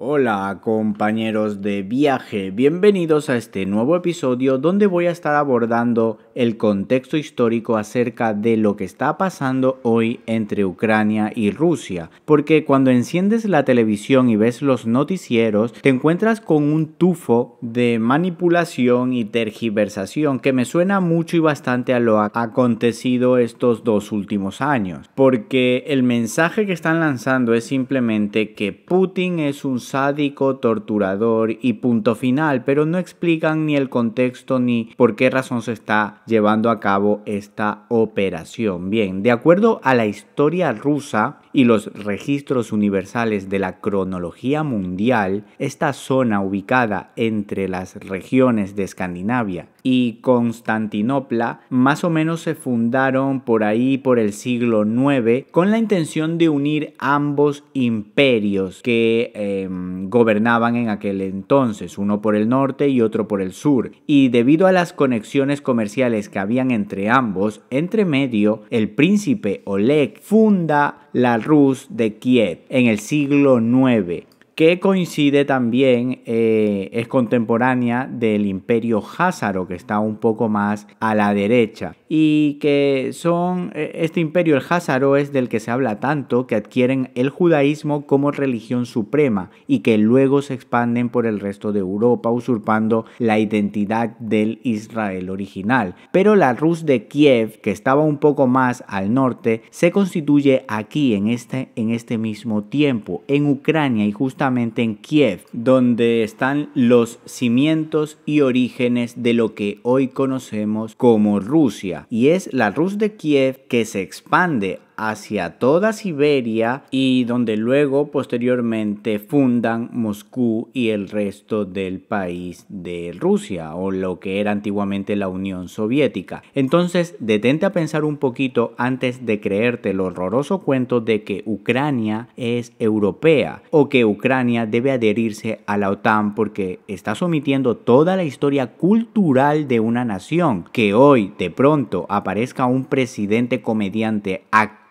Hola compañeros de viaje, bienvenidos a este nuevo episodio donde voy a estar abordando el contexto histórico acerca de lo que está pasando hoy entre Ucrania y Rusia, porque cuando enciendes la televisión y ves los noticieros te encuentras con un tufo de manipulación y tergiversación que me suena mucho y bastante a lo acontecido estos dos últimos años, porque el mensaje que están lanzando es simplemente que Putin es un sádico, torturador y punto final, pero no explican ni el contexto ni por qué razón se está llevando a cabo esta operación. Bien, de acuerdo a la historia rusa, y los registros universales de la cronología mundial, esta zona ubicada entre las regiones de Escandinavia y Constantinopla más o menos se fundaron por ahí por el siglo IX con la intención de unir ambos imperios que em, gobernaban en aquel entonces, uno por el norte y otro por el sur. Y debido a las conexiones comerciales que habían entre ambos, entre medio, el príncipe Oleg funda la Rus de Kiev en el siglo IX, que coincide también, eh, es contemporánea del imperio házaro, que está un poco más a la derecha y que son eh, este imperio, el Hazaro es del que se habla tanto, que adquieren el judaísmo como religión suprema y que luego se expanden por el resto de Europa, usurpando la identidad del Israel original. Pero la Rus de Kiev, que estaba un poco más al norte, se constituye aquí, en este, en este mismo tiempo, en Ucrania y justamente en Kiev, donde están los cimientos y orígenes de lo que hoy conocemos como Rusia y es la Rus de Kiev que se expande hacia toda Siberia y donde luego posteriormente fundan Moscú y el resto del país de Rusia o lo que era antiguamente la Unión Soviética. Entonces, detente a pensar un poquito antes de creerte el horroroso cuento de que Ucrania es europea o que Ucrania debe adherirse a la OTAN porque está sometiendo toda la historia cultural de una nación que hoy de pronto aparezca un presidente comediante activo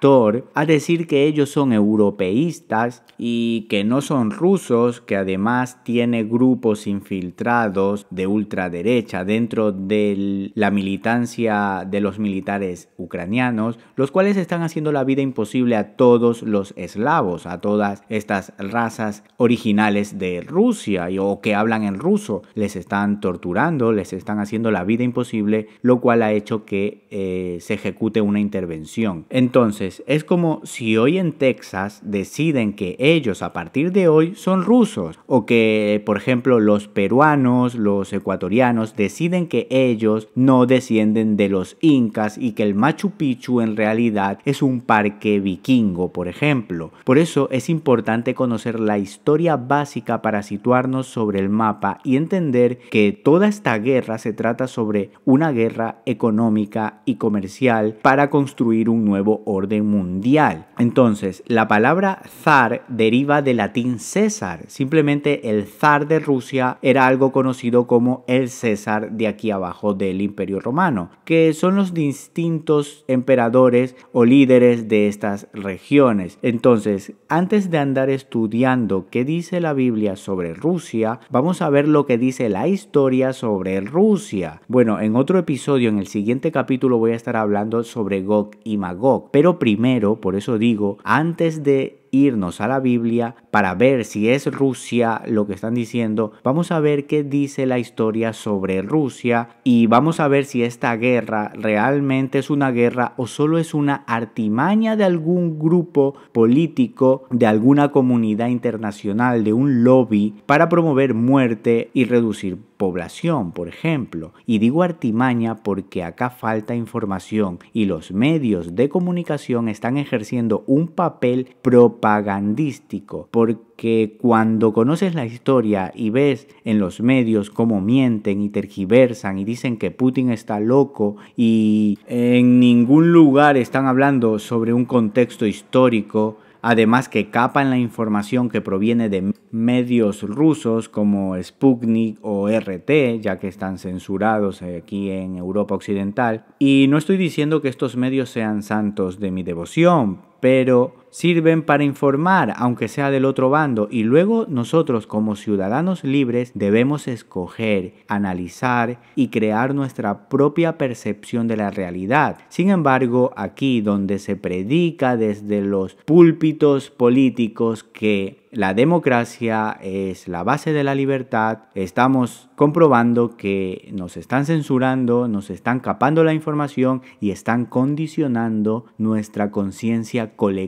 a decir que ellos son europeístas y que no son rusos, que además tiene grupos infiltrados de ultraderecha dentro de la militancia de los militares ucranianos, los cuales están haciendo la vida imposible a todos los eslavos, a todas estas razas originales de Rusia o que hablan en ruso. Les están torturando, les están haciendo la vida imposible, lo cual ha hecho que eh, se ejecute una intervención. Entonces, es como si hoy en Texas deciden que ellos a partir de hoy son rusos o que, por ejemplo, los peruanos, los ecuatorianos deciden que ellos no descienden de los incas y que el Machu Picchu en realidad es un parque vikingo, por ejemplo. Por eso es importante conocer la historia básica para situarnos sobre el mapa y entender que toda esta guerra se trata sobre una guerra económica y comercial para construir un nuevo orden mundial. Entonces, la palabra zar deriva del latín César. Simplemente el zar de Rusia era algo conocido como el César de aquí abajo del Imperio Romano, que son los distintos emperadores o líderes de estas regiones. Entonces, antes de andar estudiando qué dice la Biblia sobre Rusia, vamos a ver lo que dice la historia sobre Rusia. Bueno, en otro episodio, en el siguiente capítulo, voy a estar hablando sobre Gog y Magog, pero primero, por eso digo, antes de irnos a la Biblia para ver si es Rusia lo que están diciendo, vamos a ver qué dice la historia sobre Rusia y vamos a ver si esta guerra realmente es una guerra o solo es una artimaña de algún grupo político, de alguna comunidad internacional, de un lobby para promover muerte y reducir población, por ejemplo. Y digo artimaña porque acá falta información y los medios de comunicación están ejerciendo un papel propio propagandístico, porque cuando conoces la historia y ves en los medios cómo mienten y tergiversan y dicen que Putin está loco y en ningún lugar están hablando sobre un contexto histórico, además que capan la información que proviene de medios rusos como Sputnik o RT, ya que están censurados aquí en Europa Occidental. Y no estoy diciendo que estos medios sean santos de mi devoción, pero sirven para informar, aunque sea del otro bando, y luego nosotros como ciudadanos libres debemos escoger, analizar y crear nuestra propia percepción de la realidad. Sin embargo, aquí donde se predica desde los púlpitos políticos que la democracia es la base de la libertad. Estamos comprobando que nos están censurando, nos están capando la información y están condicionando nuestra conciencia colectiva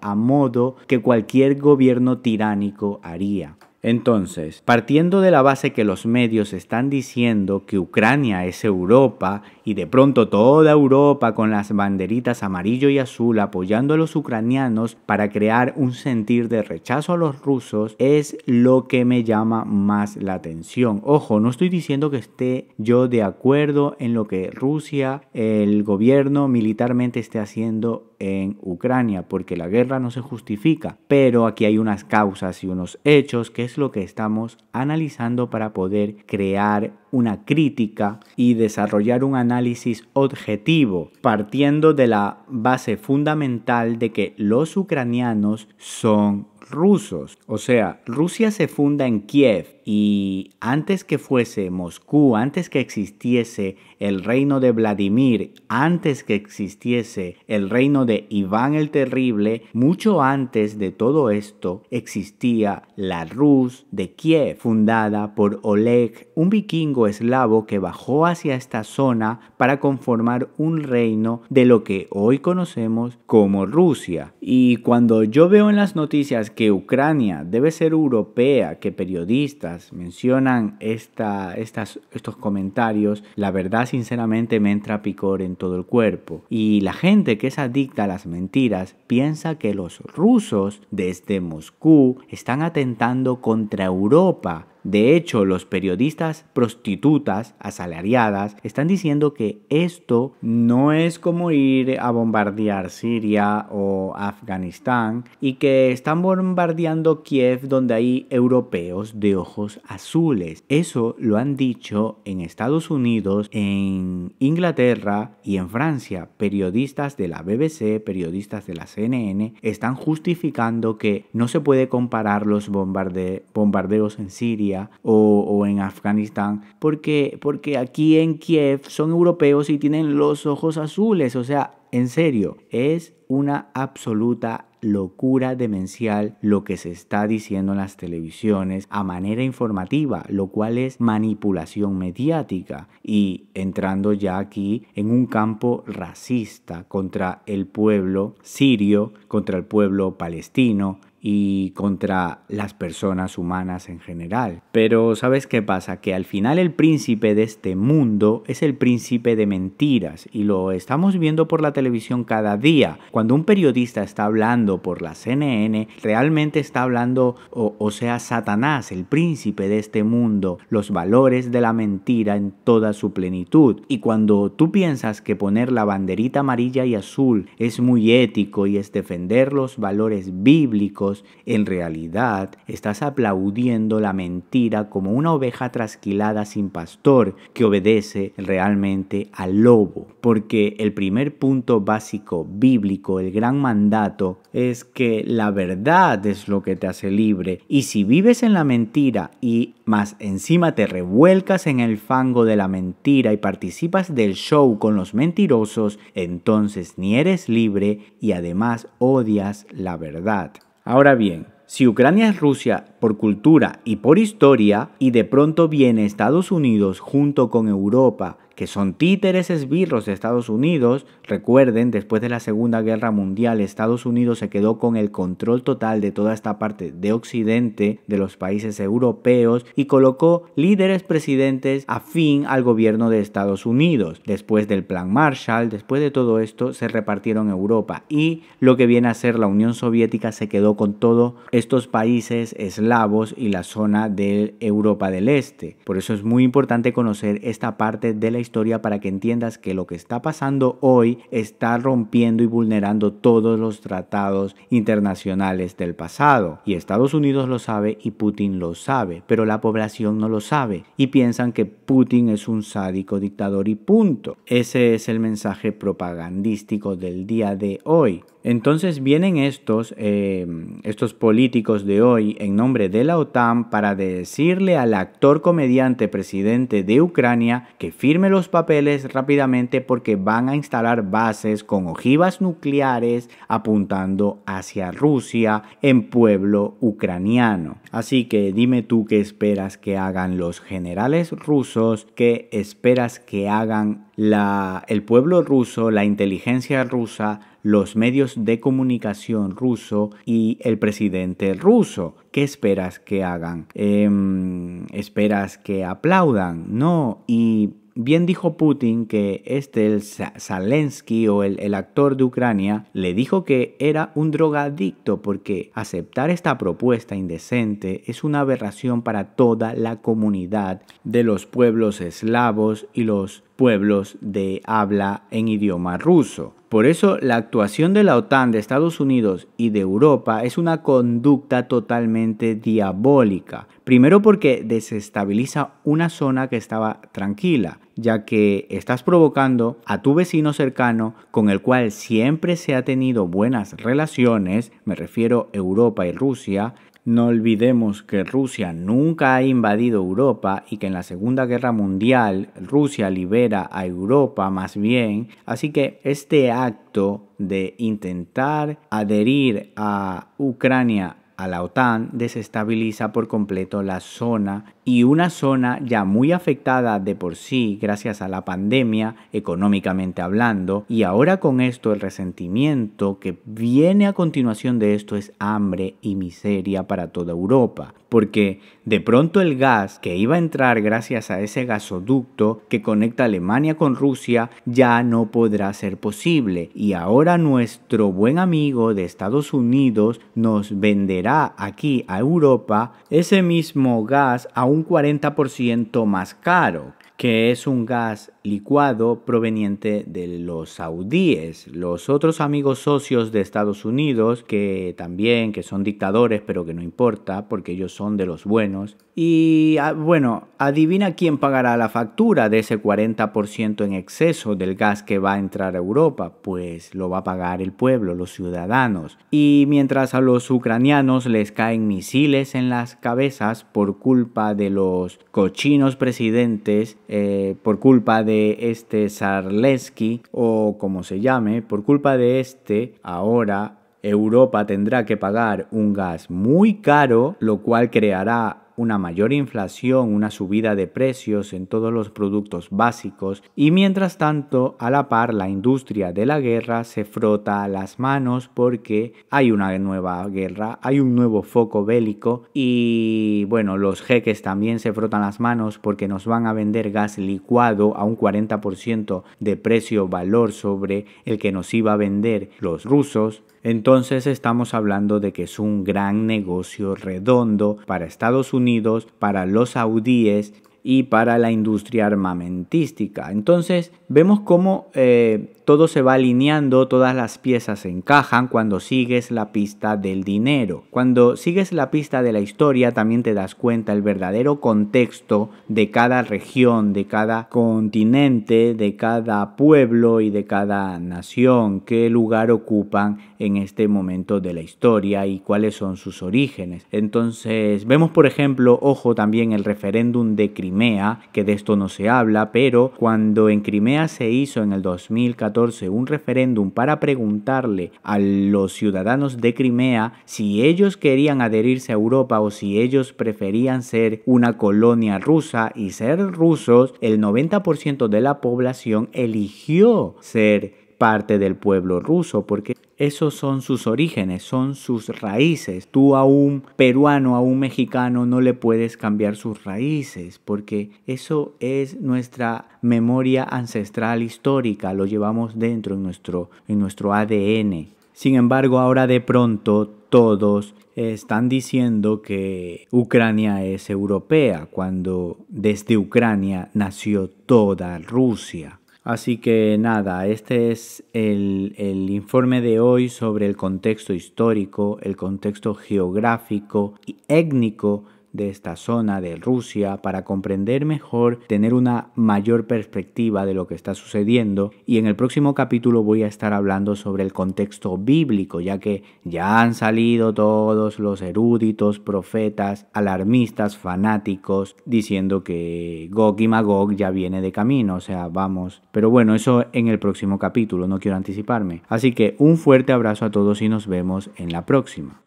a modo que cualquier gobierno tiránico haría. Entonces, partiendo de la base que los medios están diciendo que Ucrania es Europa y de pronto toda Europa con las banderitas amarillo y azul apoyando a los ucranianos para crear un sentir de rechazo a los rusos es lo que me llama más la atención. Ojo, no estoy diciendo que esté yo de acuerdo en lo que Rusia, el gobierno militarmente esté haciendo en Ucrania, porque la guerra no se justifica, pero aquí hay unas causas y unos hechos que es lo que estamos analizando para poder crear una crítica y desarrollar un análisis análisis objetivo, partiendo de la base fundamental de que los ucranianos son rusos. O sea, Rusia se funda en Kiev y antes que fuese Moscú, antes que existiese el reino de Vladimir, antes que existiese el reino de Iván el Terrible, mucho antes de todo esto existía la Rus de Kiev, fundada por Oleg, un vikingo eslavo que bajó hacia esta zona para conformar un reino de lo que hoy conocemos como Rusia. Y cuando yo veo en las noticias que Ucrania debe ser europea, que periodistas mencionan esta, estas, estos comentarios, la verdad sinceramente me entra picor en todo el cuerpo. Y la gente que es adicta a las mentiras piensa que los rusos desde Moscú están atentando contra Europa de hecho, los periodistas prostitutas, asalariadas, están diciendo que esto no es como ir a bombardear Siria o Afganistán y que están bombardeando Kiev donde hay europeos de ojos azules. Eso lo han dicho en Estados Unidos, en Inglaterra y en Francia. Periodistas de la BBC, periodistas de la CNN, están justificando que no se puede comparar los bombardeos en Siria o, o en Afganistán, porque, porque aquí en Kiev son europeos y tienen los ojos azules, o sea, en serio, es una absoluta locura demencial lo que se está diciendo en las televisiones a manera informativa, lo cual es manipulación mediática y entrando ya aquí en un campo racista contra el pueblo sirio, contra el pueblo palestino, y contra las personas humanas en general. Pero ¿sabes qué pasa? Que al final el príncipe de este mundo es el príncipe de mentiras y lo estamos viendo por la televisión cada día. Cuando un periodista está hablando por la CNN, realmente está hablando, o, sea, Satanás, el príncipe de este mundo, los valores de la mentira en toda su plenitud. Y cuando tú piensas que poner la banderita amarilla y azul es muy ético y es defender los valores bíblicos, en realidad estás aplaudiendo la mentira como una oveja trasquilada sin pastor que obedece realmente al lobo. Porque el primer punto básico bíblico, el gran mandato, es que la verdad es lo que te hace libre. Y si vives en la mentira y más encima te revuelcas en el fango de la mentira y participas del show con los mentirosos, entonces ni eres libre y además odias la verdad. Ahora bien, si Ucrania es Rusia por cultura y por historia, y de pronto viene Estados Unidos junto con Europa que son títeres esbirros de Estados Unidos. Recuerden, después de la Segunda Guerra Mundial, Estados Unidos se quedó con el control total de toda esta parte de Occidente, de los países europeos, y colocó líderes presidentes afín al gobierno de Estados Unidos. Después del Plan Marshall, después de todo esto, se repartieron Europa y lo que viene a ser la Unión Soviética se quedó con todos estos países eslavos y la zona de Europa del Este. Por eso es muy importante conocer esta parte de la historia para que entiendas que lo que está pasando hoy está rompiendo y vulnerando todos los tratados internacionales del pasado. Y Estados Unidos lo sabe y Putin lo sabe, pero la población no lo sabe y piensan que Putin es un sádico dictador y punto. Ese es el mensaje propagandístico del día de hoy. Entonces vienen estos, eh, estos políticos de hoy en nombre de la OTAN para decirle al actor comediante presidente de Ucrania que firme los papeles rápidamente porque van a instalar bases con ojivas nucleares apuntando hacia Rusia en pueblo ucraniano. Así que dime tú qué esperas que hagan los generales rusos, qué esperas que hagan la, el pueblo ruso, la inteligencia rusa, los medios de comunicación ruso y el presidente ruso. ¿Qué esperas que hagan? Em, ¿Esperas que aplaudan? No, y bien dijo Putin que este, el Zelensky o el, el, actor de Ucrania, le dijo que era un drogadicto porque aceptar esta propuesta indecente es una aberración para toda la comunidad de los pueblos eslavos y los pueblos de habla en idioma ruso. Por eso la actuación de la OTAN de Estados Unidos y de Europa es una conducta totalmente diabólica. Primero porque desestabiliza una zona que estaba tranquila, ya que estás provocando a tu vecino cercano con el cual siempre se ha tenido buenas relaciones, me refiero Europa y Rusia, no olvidemos que Rusia nunca ha invadido Europa y que en la Segunda Guerra Mundial Rusia libera a Europa más bien, así que este acto de intentar adherir a Ucrania la OTAN desestabiliza por completo la zona y una zona ya muy afectada de por sí gracias a la pandemia económicamente hablando y ahora con esto el resentimiento que viene a continuación de esto es hambre y miseria para toda Europa porque de pronto el gas que iba a entrar gracias a ese gasoducto que conecta Alemania con Rusia ya no podrá ser posible y ahora nuestro buen amigo de Estados Unidos nos venderá aquí a Europa ese mismo gas a un 40% más caro, que es un gas licuado proveniente de los saudíes, los otros amigos socios de Estados Unidos, que también, que son dictadores, pero que no importa, porque ellos son de los buenos. Y ah, bueno, adivina quién pagará la factura de ese 40% en exceso del gas que va a entrar a Europa. Pues lo va a pagar el pueblo, los ciudadanos. Y mientras a los ucranianos les caen misiles en las cabezas por culpa de los cochinos presidentes eh, por culpa de este Sarlesky o como se llame, por culpa de este, ahora Europa tendrá que pagar un gas muy caro, lo cual creará una mayor inflación, una subida de precios en todos los productos básicos y mientras tanto a la par la industria de la guerra se frota las manos porque hay una nueva guerra, hay un nuevo foco bélico y bueno, los jeques también se frotan las manos porque nos van a vender gas licuado a un 40% de precio valor sobre el que nos iba a vender los rusos entonces estamos hablando de que es un gran negocio redondo para Estados Unidos, para los saudíes y para la industria armamentística. Entonces vemos cómo eh, todo se va alineando, todas las piezas se encajan cuando sigues la pista del dinero. Cuando sigues la pista de la historia también te das cuenta el verdadero contexto de cada región, de cada continente, de cada pueblo y de cada nación, qué lugar ocupan en este momento de la historia y cuáles son sus orígenes. Entonces vemos por ejemplo, ojo también el referéndum de Crimea, que de esto no se habla, pero cuando en Crimea se hizo en el 2014, un referéndum para preguntarle a los ciudadanos de Crimea si ellos querían adherirse a Europa o si ellos preferían ser una colonia rusa y ser rusos, el 90% de la población eligió ser parte del pueblo ruso porque esos son sus orígenes, son sus raíces. Tú a un peruano, a un mexicano no le puedes cambiar sus raíces porque eso es nuestra memoria ancestral histórica, lo llevamos dentro en nuestro, nuestro ADN. Sin embargo, ahora de pronto todos están diciendo que Ucrania es europea, cuando desde Ucrania nació toda Rusia. Así que nada, este es el, informe de hoy sobre el contexto histórico, el contexto geográfico y étnico de esta zona de Rusia para comprender mejor, tener una mayor perspectiva de lo que está sucediendo y en el próximo capítulo voy a estar hablando sobre el contexto bíblico, ya que ya han salido todos los eruditos, profetas, alarmistas, fanáticos diciendo que Gog y Magog ya viene de camino, o sea, vamos. Pero bueno, eso en el próximo capítulo, no quiero anticiparme. Así que un fuerte abrazo a todos y nos vemos en la próxima.